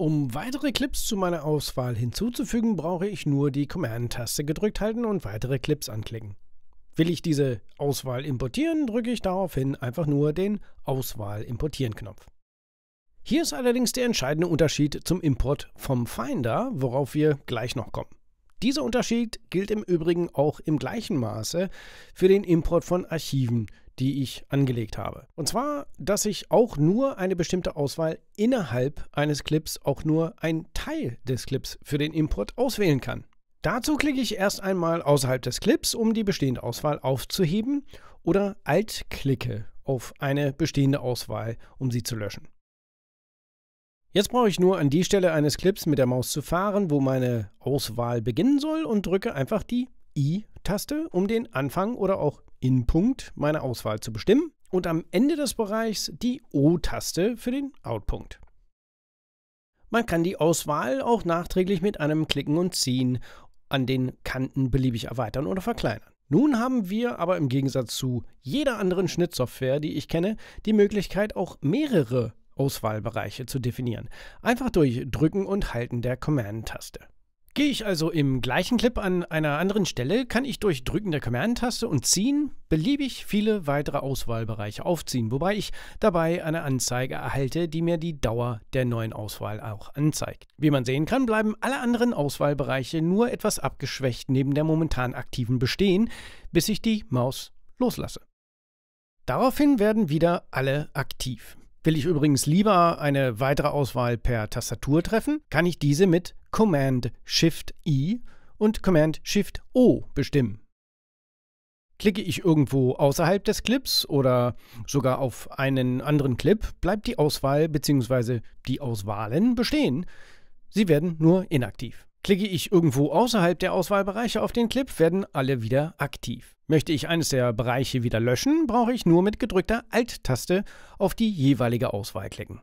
Um weitere Clips zu meiner Auswahl hinzuzufügen, brauche ich nur die Command-Taste gedrückt halten und weitere Clips anklicken. Will ich diese Auswahl importieren, drücke ich daraufhin einfach nur den Auswahl-Importieren-Knopf. Hier ist allerdings der entscheidende Unterschied zum Import vom Finder, worauf wir gleich noch kommen. Dieser Unterschied gilt im Übrigen auch im gleichen Maße für den Import von Archiven, die ich angelegt habe. Und zwar, dass ich auch nur eine bestimmte Auswahl innerhalb eines Clips, auch nur ein Teil des Clips für den Import auswählen kann. Dazu klicke ich erst einmal außerhalb des Clips, um die bestehende Auswahl aufzuheben oder Alt-Klicke auf eine bestehende Auswahl, um sie zu löschen. Jetzt brauche ich nur an die Stelle eines Clips mit der Maus zu fahren, wo meine Auswahl beginnen soll und drücke einfach die Klicktaste, um den Anfang oder auch Inpunkt meiner Auswahl zu bestimmen und am Ende des Bereichs die O-Taste für den Outpunkt. Man kann die Auswahl auch nachträglich mit einem Klicken und Ziehen an den Kanten beliebig erweitern oder verkleinern. Nun haben wir aber im Gegensatz zu jeder anderen Schnittsoftware, die ich kenne, die Möglichkeit, auch mehrere Auswahlbereiche zu definieren. Einfach durch Drücken und Halten der Command-Taste. Gehe ich also im gleichen Clip an einer anderen Stelle, kann ich durch Drücken der Command-Taste und Ziehen beliebig viele weitere Auswahlbereiche aufziehen, wobei ich dabei eine Anzeige erhalte, die mir die Dauer der neuen Auswahl auch anzeigt. Wie man sehen kann, bleiben alle anderen Auswahlbereiche nur etwas abgeschwächt neben der momentan aktiven bestehen, bis ich die Maus loslasse. Daraufhin werden wieder alle aktiv. Will ich übrigens lieber eine weitere Auswahl per Tastatur treffen, kann ich diese mit Command Shift I und Command Shift O bestimmen. Klicke ich irgendwo außerhalb des Clips oder sogar auf einen anderen Clip, bleibt die Auswahl bzw. die Auswahlen bestehen. Sie werden nur inaktiv. Klicke ich irgendwo außerhalb der Auswahlbereiche auf den Clip, werden alle wieder aktiv. Möchte ich eines der Bereiche wieder löschen, brauche ich nur mit gedrückter Alt-Taste auf die jeweilige Auswahl klicken.